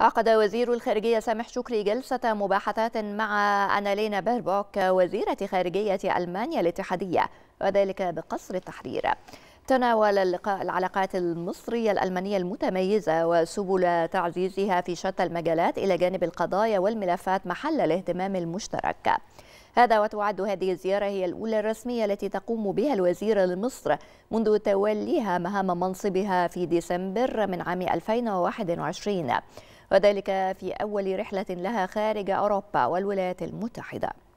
عقد وزير الخارجية سامح شكري جلسة مباحثات مع أنالينا بيربوك وزيرة خارجية ألمانيا الاتحادية وذلك بقصر التحرير تناول اللقاء العلاقات المصرية الألمانية المتميزة وسبل تعزيزها في شتى المجالات إلى جانب القضايا والملفات محل الاهتمام المشترك هذا وتعد هذه الزيارة هي الأولى الرسمية التي تقوم بها الوزيرة لمصر منذ توليها مهام منصبها في ديسمبر من عام 2021 وذلك في أول رحلة لها خارج أوروبا والولايات المتحدة